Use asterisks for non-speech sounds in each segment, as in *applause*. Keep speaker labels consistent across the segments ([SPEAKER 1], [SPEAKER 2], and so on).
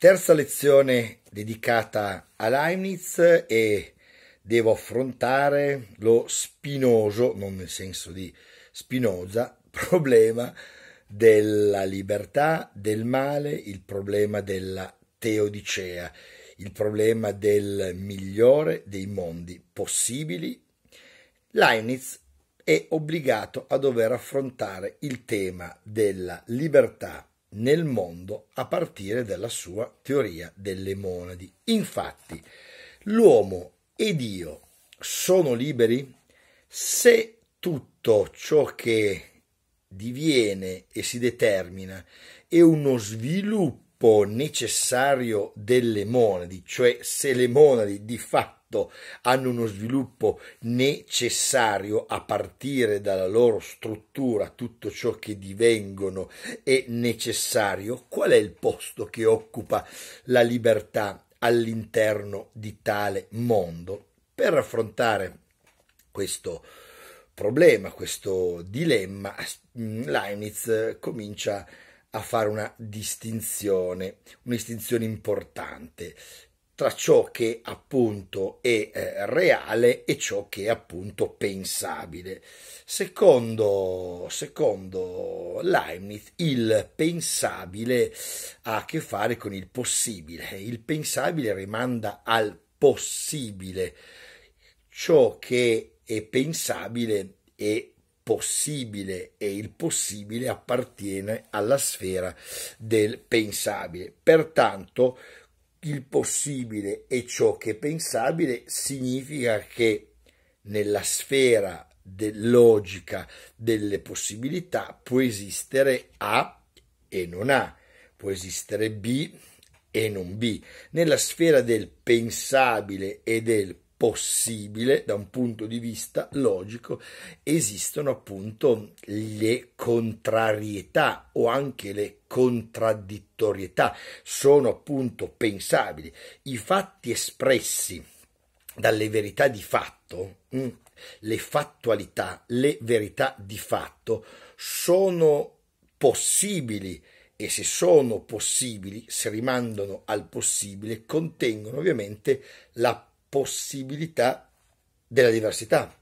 [SPEAKER 1] Terza lezione dedicata a Leibniz e devo affrontare lo spinoso, non nel senso di Spinoza, *laughs* problema della libertà, del male, il problema della teodicea, il problema del migliore dei mondi possibili. Leibniz è obbligato a dover affrontare il tema della libertà nel mondo a partire dalla sua teoria delle monadi. Infatti, l'uomo e Dio sono liberi se tutto ciò che diviene e si determina è uno sviluppo sviluppo necessario delle monadi, cioè se le monadi di fatto hanno uno sviluppo necessario a partire dalla loro struttura, tutto ciò che divengono è necessario, qual è il posto che occupa la libertà all'interno di tale mondo? Per affrontare questo problema, questo dilemma, Leibniz comincia a a fare una distinzione, un'istinzione importante tra ciò che appunto è eh, reale e ciò che è appunto pensabile. Secondo, secondo Leibniz il pensabile ha a che fare con il possibile, il pensabile rimanda al possibile, ciò che è pensabile è possibile e il possibile appartiene alla sfera del pensabile. Pertanto il possibile e ciò che è pensabile significa che nella sfera de logica delle possibilità può esistere A e non A, può esistere B e non B. Nella sfera del pensabile e del possibile da un punto di vista logico, esistono appunto le contrarietà o anche le contraddittorietà, sono appunto pensabili. I fatti espressi dalle verità di fatto, mm, le fattualità, le verità di fatto, sono possibili e se sono possibili, se rimandano al possibile, contengono ovviamente la possibilità della diversità,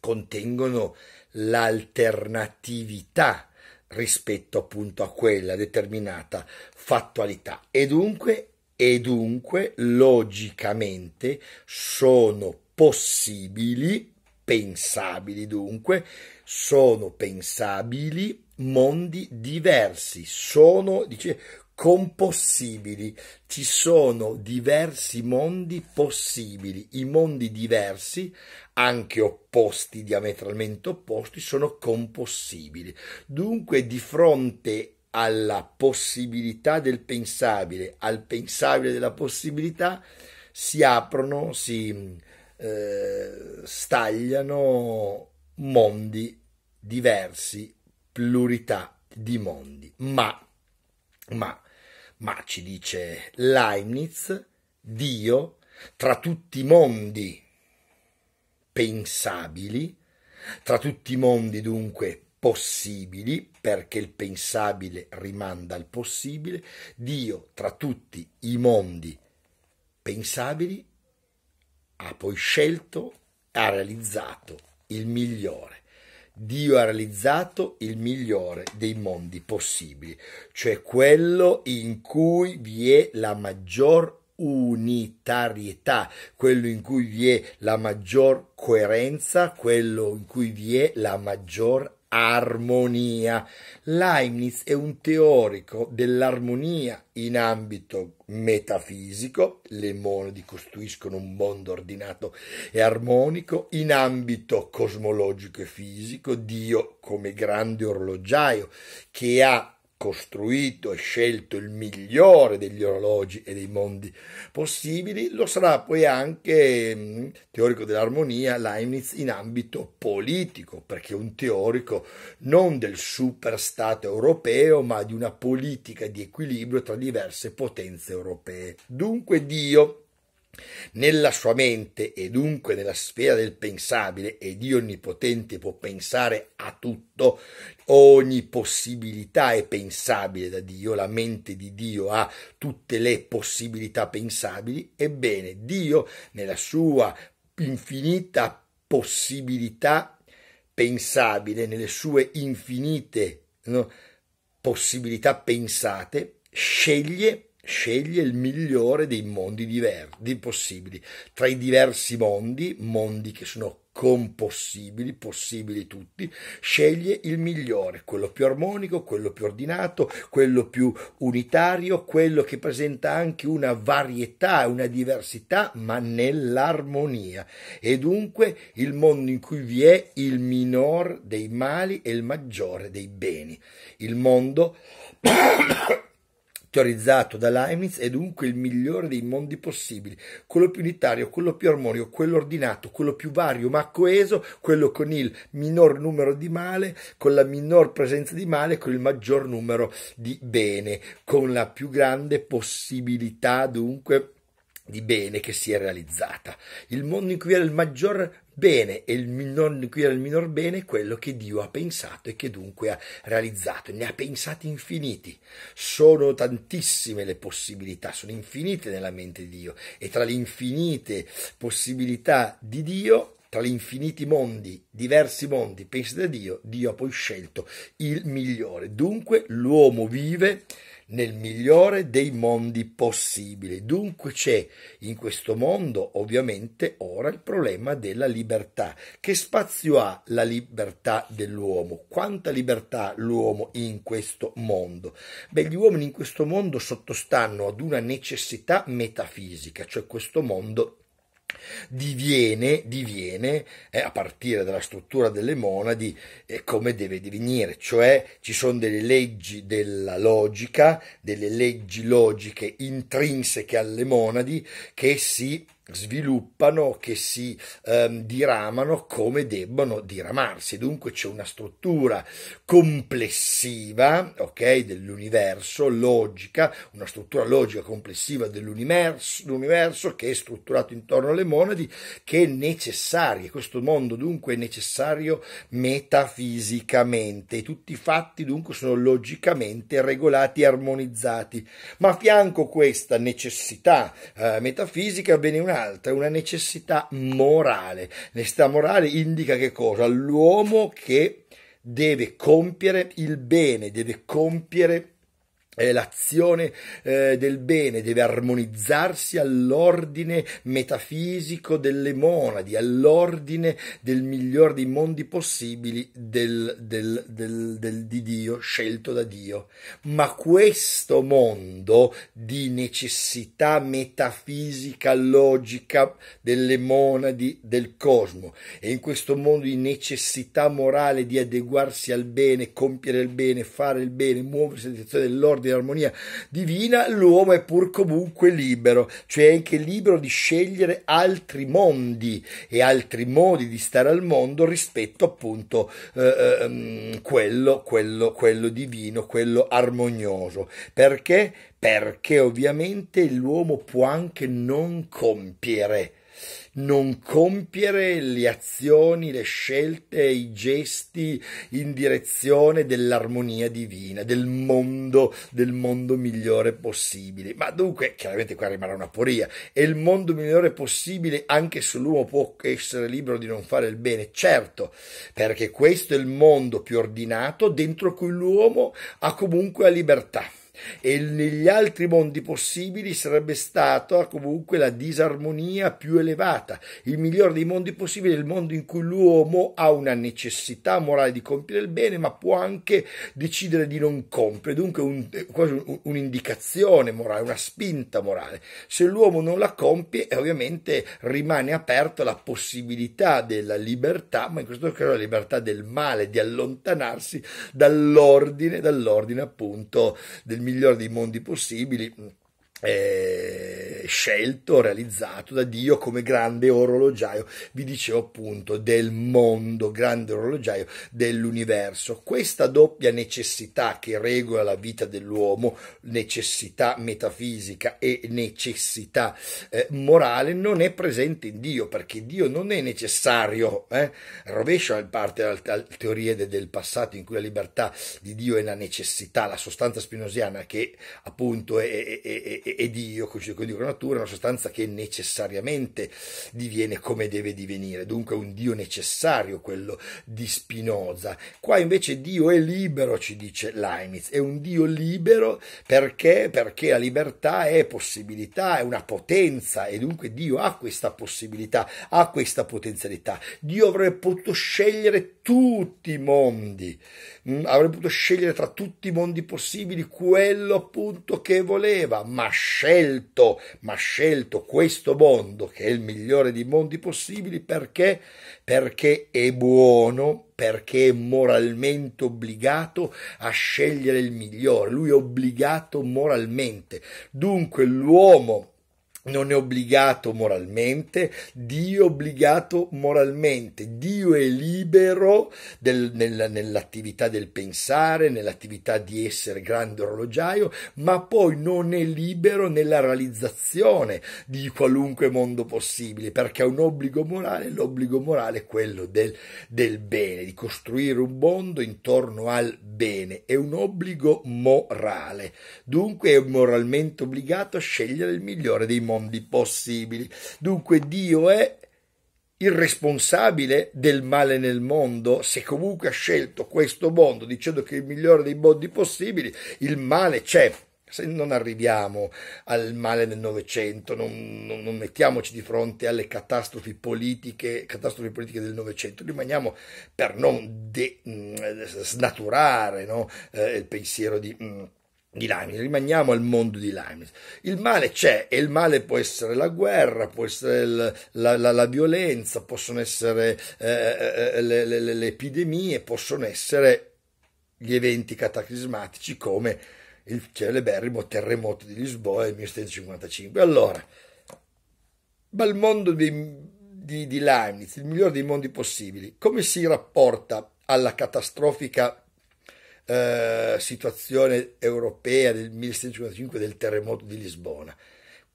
[SPEAKER 1] contengono l'alternatività rispetto appunto a quella determinata fattualità e dunque, e dunque logicamente sono possibili, pensabili dunque, sono pensabili mondi diversi, sono dice, compossibili. Ci sono diversi mondi possibili. I mondi diversi, anche opposti, diametralmente opposti, sono compossibili. Dunque, di fronte alla possibilità del pensabile, al pensabile della possibilità, si aprono, si eh, stagliano mondi diversi, plurità di mondi. Ma ma, ma ci dice Leibniz, Dio tra tutti i mondi pensabili, tra tutti i mondi dunque possibili, perché il pensabile rimanda al possibile, Dio tra tutti i mondi pensabili ha poi scelto, ha realizzato il migliore. Dio ha realizzato il migliore dei mondi possibili, cioè quello in cui vi è la maggior unitarietà, quello in cui vi è la maggior coerenza, quello in cui vi è la maggior armonia. Leibniz è un teorico dell'armonia in ambito metafisico, le monadi costruiscono un mondo ordinato e armonico, in ambito cosmologico e fisico, Dio come grande orologiaio che ha costruito e scelto il migliore degli orologi e dei mondi possibili, lo sarà poi anche mm, teorico dell'armonia Leibniz in ambito politico, perché è un teorico non del superstato europeo, ma di una politica di equilibrio tra diverse potenze europee. Dunque Dio nella sua mente e dunque nella sfera del pensabile, e Dio onnipotente può pensare a tutto, ogni possibilità è pensabile da Dio, la mente di Dio ha tutte le possibilità pensabili, ebbene Dio nella sua infinita possibilità pensabile, nelle sue infinite no, possibilità pensate, sceglie sceglie il migliore dei mondi diversi, possibili, tra i diversi mondi, mondi che sono compossibili, possibili tutti, sceglie il migliore, quello più armonico, quello più ordinato, quello più unitario, quello che presenta anche una varietà, una diversità, ma nell'armonia. E dunque il mondo in cui vi è il minor dei mali e il maggiore dei beni. Il mondo teorizzato da Leibniz è dunque il migliore dei mondi possibili, quello più unitario, quello più armonico, quello ordinato, quello più vario ma coeso, quello con il minor numero di male, con la minor presenza di male, con il maggior numero di bene, con la più grande possibilità dunque di bene che si è realizzata. Il mondo in cui era il maggior bene e il minor, in cui era il minor bene è quello che Dio ha pensato e che dunque ha realizzato. Ne ha pensati infiniti. Sono tantissime le possibilità, sono infinite nella mente di Dio e tra le infinite possibilità di Dio tra gli infiniti mondi, diversi mondi, pensi da Dio, Dio ha poi scelto il migliore. Dunque l'uomo vive nel migliore dei mondi possibili. Dunque c'è in questo mondo ovviamente ora il problema della libertà. Che spazio ha la libertà dell'uomo? Quanta libertà l'uomo in questo mondo? Beh, gli uomini in questo mondo sottostanno ad una necessità metafisica, cioè questo mondo diviene, diviene eh, a partire dalla struttura delle monadi eh, come deve divenire, cioè ci sono delle leggi della logica, delle leggi logiche intrinseche alle monadi che si sviluppano, che si ehm, diramano come debbono diramarsi. Dunque c'è una struttura complessiva okay, dell'universo, logica, una struttura logica complessiva dell'universo che è strutturato intorno alle monadi, che è necessaria. Questo mondo dunque è necessario metafisicamente. Tutti i fatti dunque sono logicamente regolati e armonizzati. Ma a fianco a questa necessità eh, metafisica ve una un'altra, una necessità morale. Necessità morale indica che cosa? L'uomo che deve compiere il bene, deve compiere eh, l'azione eh, del bene deve armonizzarsi all'ordine metafisico delle monadi, all'ordine del miglior dei mondi possibili del, del, del, di Dio, scelto da Dio. Ma questo mondo di necessità metafisica, logica delle monadi del cosmo e in questo mondo di necessità morale di adeguarsi al bene, compiere il bene, fare il bene, muoversi nella direzione dell'ordine, ordine e armonia divina, l'uomo è pur comunque libero, cioè è anche libero di scegliere altri mondi e altri modi di stare al mondo rispetto appunto eh, eh mm, quello, quello, quello divino, quello armonioso. Perché? Perché ovviamente l'uomo può anche non compiere non compiere le azioni, le scelte, i gesti in direzione dell'armonia divina, del mondo, del mondo migliore possibile. Ma dunque, chiaramente qua rimarrà una poria, e il mondo migliore possibile anche se l'uomo può essere libero di non fare il bene, certo, perché questo è il mondo più ordinato dentro cui l'uomo ha comunque la libertà e negli altri mondi possibili sarebbe stata comunque la disarmonia più elevata. Il migliore dei mondi possibili è il mondo in cui l'uomo ha una necessità morale di compiere il bene, ma può anche decidere di non compiere, dunque un, eh, quasi un'indicazione morale, una spinta morale. Se l'uomo non la compie, eh, ovviamente rimane aperta la possibilità della libertà, ma in questo caso la libertà del male, di allontanarsi dall'ordine, dall'ordine appunto del migliore migliore dei mondi possibili. Eh, scelto, realizzato da Dio come grande orologiaio, vi dicevo appunto, del mondo, grande orologiaio dell'universo. Questa doppia necessità che regola la vita dell'uomo, necessità metafisica e necessità eh, morale, non è presente in Dio, perché Dio non è necessario, eh? rovescia in parte la, la teoria del passato in cui la libertà di Dio è una necessità, la sostanza spinosiana che appunto è, è, è, è Dio, così dicono è una sostanza che necessariamente diviene come deve divenire, dunque un Dio necessario quello di Spinoza. Qua invece Dio è libero, ci dice Leibniz, è un Dio libero perché? Perché la libertà è possibilità, è una potenza e dunque Dio ha questa possibilità, ha questa potenzialità. Dio avrebbe potuto scegliere tutti i mondi, mm, avrebbe potuto scegliere tra tutti i mondi possibili quello appunto che voleva, ma scelto ma scelto questo mondo, che è il migliore dei mondi possibili, perché? Perché è buono, perché è moralmente obbligato a scegliere il migliore, lui è obbligato moralmente. Dunque l'uomo non è obbligato moralmente, Dio è obbligato moralmente, Dio è libero del, nella, nell'attività del pensare, nell'attività di essere grande orologiaio, ma poi non è libero nella realizzazione di qualunque mondo possibile, perché ha un obbligo morale, l'obbligo morale è quello del, del bene, di costruire un mondo intorno al bene, è un obbligo morale, dunque è moralmente obbligato a scegliere il migliore dei mondi mondi possibili. Dunque Dio è il responsabile del male nel mondo, se comunque ha scelto questo mondo dicendo che è il migliore dei mondi possibili, il male c'è. Se non arriviamo al male del Novecento, non, non, non, mettiamoci di fronte alle catastrofi politiche, catastrofi politiche del Novecento, rimaniamo per non de, mh, mm, snaturare no? eh, il pensiero di... Mh, mm, di Leibniz, rimaniamo al mondo di Leibniz. Il male c'è e il male può essere la guerra, può essere il, la, la, la, violenza, possono essere eh, eh le, le, le, epidemie, possono essere gli eventi cataclismatici come il celeberrimo terremoto di Lisboa nel 1755. Allora, ma il mondo di, di, di Leibniz, il migliore dei mondi possibili, come si rapporta alla catastrofica eh, situazione europea del 1755 del terremoto di Lisbona.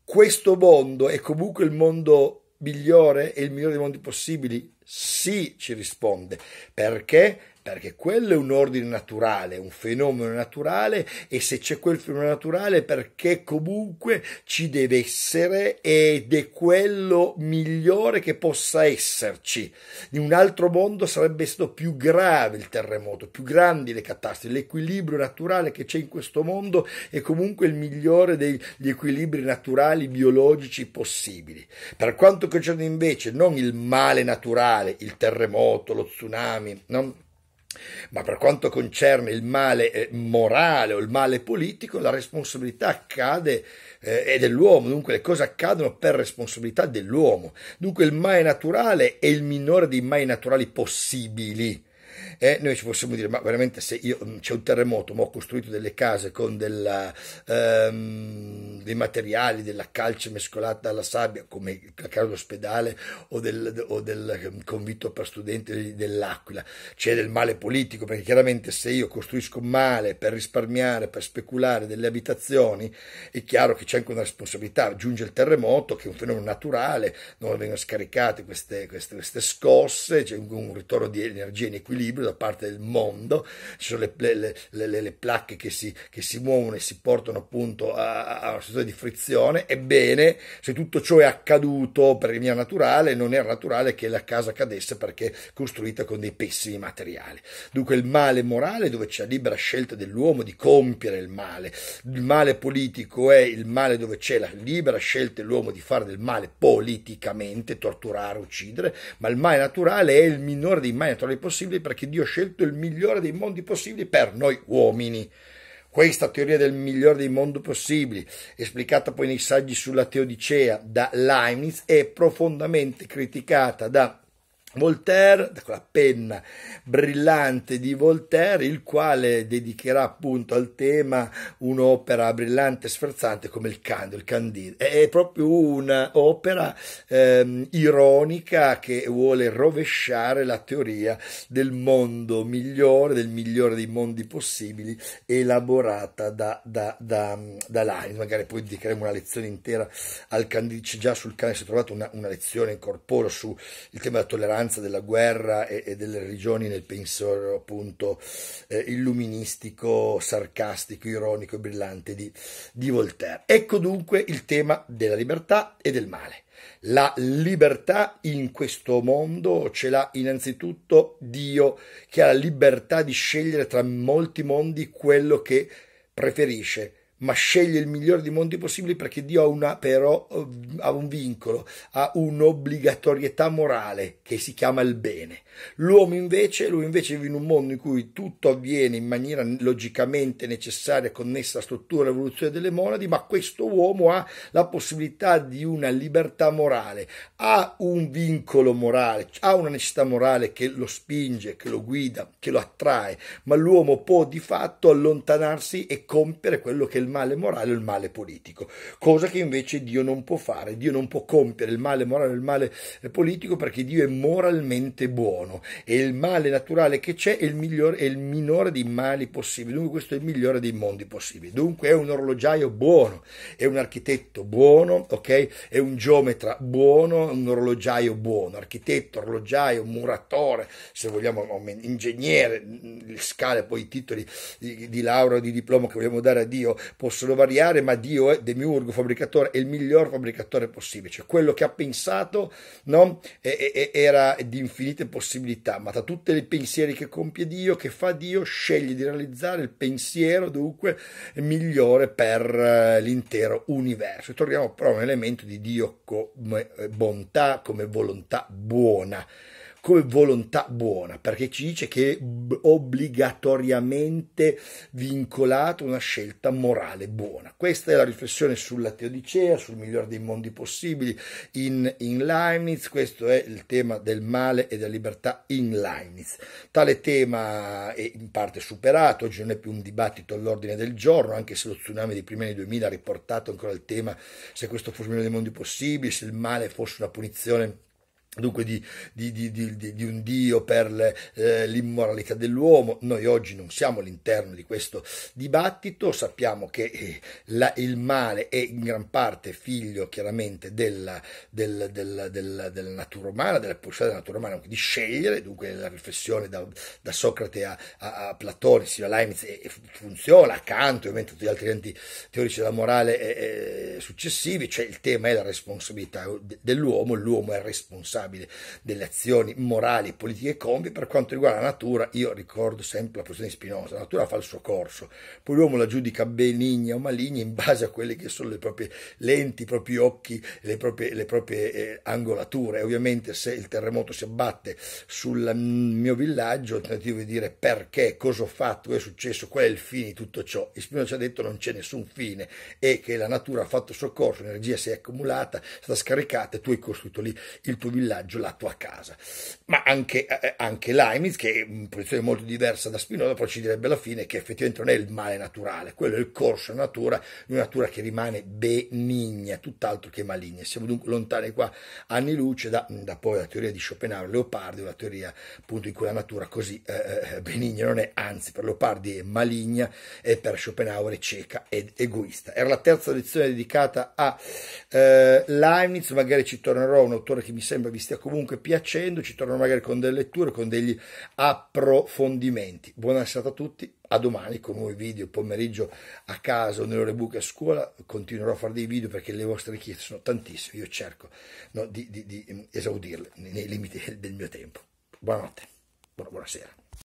[SPEAKER 1] Questo mondo è comunque il mondo migliore e il migliore dei mondi possibili? Sì, ci risponde, perché perché quello è un ordine naturale, un fenomeno naturale e se c'è quel fenomeno naturale perché comunque ci deve essere ed è quello migliore che possa esserci. In un altro mondo sarebbe stato più grave il terremoto, più grandi le catastrofi, l'equilibrio naturale che c'è in questo mondo è comunque il migliore degli equilibri naturali biologici possibili. Per quanto concerne invece non il male naturale, il terremoto, lo tsunami, non ma per quanto concerne il male eh, morale o il male politico, la responsabilità accade eh, è dell'uomo, dunque le cose accadono per responsabilità dell'uomo. Dunque il male naturale è il minore dei mai naturali possibili e noi ci possiamo dire ma veramente se io, mm, c'è un terremoto ma ho costruito delle case con della, ehm, dei materiali della calce mescolata alla sabbia come il caso dell'ospedale o del, o del ehm, convitto per studenti dell'Aquila c'è del male politico perché chiaramente se io costruisco male per risparmiare per speculare delle abitazioni è chiaro che c'è anche una responsabilità giunge il terremoto che è un fenomeno naturale non vengono scaricate queste, queste, queste scosse c'è un, un ritorno di energia in equilibrio libri da parte del mondo, ci sono le, le, le, le placche che si, che si, muovono e si portano appunto a, a, una situazione di frizione, ebbene se tutto ciò è accaduto per il mio naturale, non era naturale che la casa cadesse perché costruita con dei pessimi materiali. Dunque il male morale dove c'è libera scelta dell'uomo di compiere il male, il male politico è il male dove c'è la libera scelta dell'uomo di fare del male politicamente, torturare, uccidere, ma il male naturale è il minore dei mali naturali possibili perché perché Dio ha scelto il migliore dei mondi possibili per noi uomini. Questa teoria del migliore dei mondi possibili, esplicata poi nei saggi sulla Teodicea da Leibniz, è profondamente criticata da Voltaire, la penna brillante di Voltaire, il quale dedicherà appunto al tema un'opera brillante e sferzante come il Candido. il Candide. È proprio un'opera ehm, ironica che vuole rovesciare la teoria del mondo migliore, del migliore dei mondi possibili, elaborata da, da, da, da Leibniz. Magari poi dedicheremo una lezione intera al Candide, c'è già sul canale, si è trovata una, una lezione in corporo sul tema della tolleranza ignoranza della guerra e, e delle religioni nel pensiero appunto eh, illuministico, sarcastico, ironico e brillante di, di Voltaire. Ecco dunque il tema della libertà e del male. La libertà in questo mondo ce l'ha innanzitutto Dio, che ha la libertà di scegliere tra molti mondi quello che preferisce ma sceglie il migliore dei mondi possibili perché Dio ha, una, però, eh, ha un vincolo, ha un'obbligatorietà morale che si chiama il bene. L'uomo invece, lui invece vive in un mondo in cui tutto avviene in maniera logicamente necessaria, connessa a struttura e evoluzione delle monadi, ma questo uomo ha la possibilità di una libertà morale, ha un vincolo morale, ha una necessità morale che lo spinge, che lo guida, che lo attrae, ma l'uomo può di fatto allontanarsi e compiere quello che il male morale o il male politico, cosa che invece Dio non può fare, Dio non può compiere il male morale o il male eh, politico perché Dio è moralmente buono e il male naturale che c'è è il, migliore, è il minore dei mali possibili, dunque questo è il migliore dei mondi possibili, dunque è un orologiaio buono, è un architetto buono, ok? È un geometra buono, un orologiaio buono, architetto, orologiaio, muratore, se vogliamo ingegnere, mm, scale poi i titoli di, di laurea, di diploma che vogliamo dare a Dio, possono variare, ma Dio è demiurgo, fabbricatore, è il miglior fabbricatore possibile, cioè quello che ha pensato no? e, e, era di infinite possibilità, ma tra tutti i pensieri che compie Dio, che fa Dio, sceglie di realizzare il pensiero dunque migliore per eh, l'intero universo. E troviamo però un elemento di Dio come eh, bontà, come volontà buona come volontà buona, perché ci dice che è obbligatoriamente vincolato a una scelta morale buona. Questa è la riflessione sulla teodicea, sul migliore dei mondi possibili in, in Leibniz, questo è il tema del male e della libertà in Leibniz. Tale tema è in parte superato, oggi non è più un dibattito all'ordine del giorno, anche se lo tsunami dei primi anni 2000 ha riportato ancora il tema se questo fosse il migliore dei mondi possibili, se il male fosse una punizione dunque di, di, di, di, un Dio per le, eh, l'immoralità dell'uomo. Noi oggi non siamo all'interno di questo dibattito, sappiamo che eh, la, il male è in gran parte figlio chiaramente della, del, del, del, della natura umana, della possibilità della natura umana di scegliere, dunque la riflessione da, da Socrate a, a, a Platone, sino a Leibniz, funziona, accanto ovviamente tutti gli altri enti teorici della morale eh, eh, successivi, cioè il tema è la responsabilità dell'uomo, l'uomo è responsabile responsabile delle azioni morali politiche e compie. Per quanto riguarda la natura, io ricordo sempre la posizione di Spinoza, la natura fa il suo corso, poi l'uomo la giudica benigna o maligna in base a quelle che sono le proprie lenti, i propri occhi, le proprie, le proprie eh, angolature. E ovviamente se il terremoto si abbatte sul mm, mio villaggio, il tentativo di dire perché, cosa ho fatto, cosa è successo, qual è il fine di tutto ciò. E Spinoza ci ha detto non c'è nessun fine e che la natura ha fatto il suo corso, l'energia si è accumulata, è stata scaricata e tu hai costruito lì il tuo villaggio villaggio, la tua casa. Ma anche, eh, eh, anche Leibniz, che è una posizione molto diversa da Spinoza, però ci direbbe alla fine che effettivamente non è il male naturale, quello è il corso della natura, di una natura che rimane benigna, tutt'altro che maligna. Siamo dunque lontani qua anni luce da, da poi la teoria di Schopenhauer, Leopardi, una teoria appunto in cui la natura così eh, eh benigna non è, anzi per Leopardi è maligna e per Schopenhauer è cieca ed egoista. Era la terza lezione dedicata a eh, Leibniz, magari ci tornerò, un autore che mi sembra vi stia comunque piacendo, ci torno magari con delle letture, con degli approfondimenti. Buona serata a tutti, a domani con nuovi video, pomeriggio a casa o nell'orebook a scuola, continuerò a fare dei video perché le vostre richieste sono tantissime, io cerco no, di, di, di, esaudirle nei limiti del mio tempo. Buonanotte, buonasera.